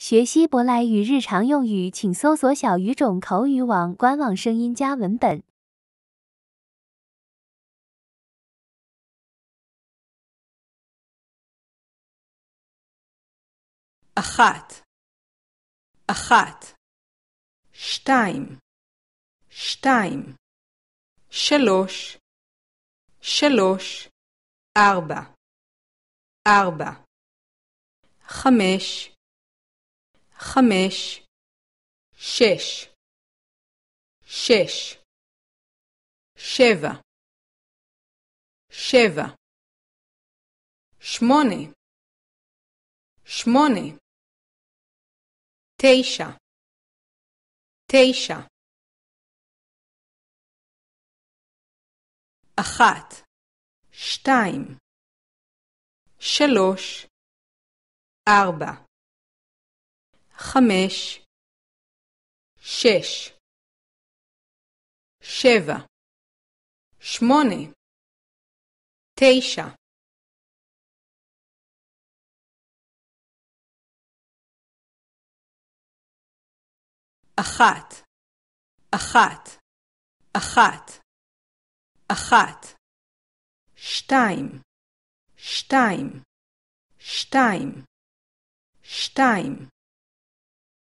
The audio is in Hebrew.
学习波来语日常用语，请搜索“小语种口语网”官网声音加文本。a h a t a h a t shtaim, shtaim, shelosh, shelosh, arba, arba, chamesh חמש, שש, שש, שבע, שבע, שמונה, שמונה, תשע, תשע, אחת, שתיים, שלוש, ארבע. חמש, שש, שבע, שמונה, תשע. אחת, אחת, אחת, אחת, שתיים, שתיים, שתיים, שתיים.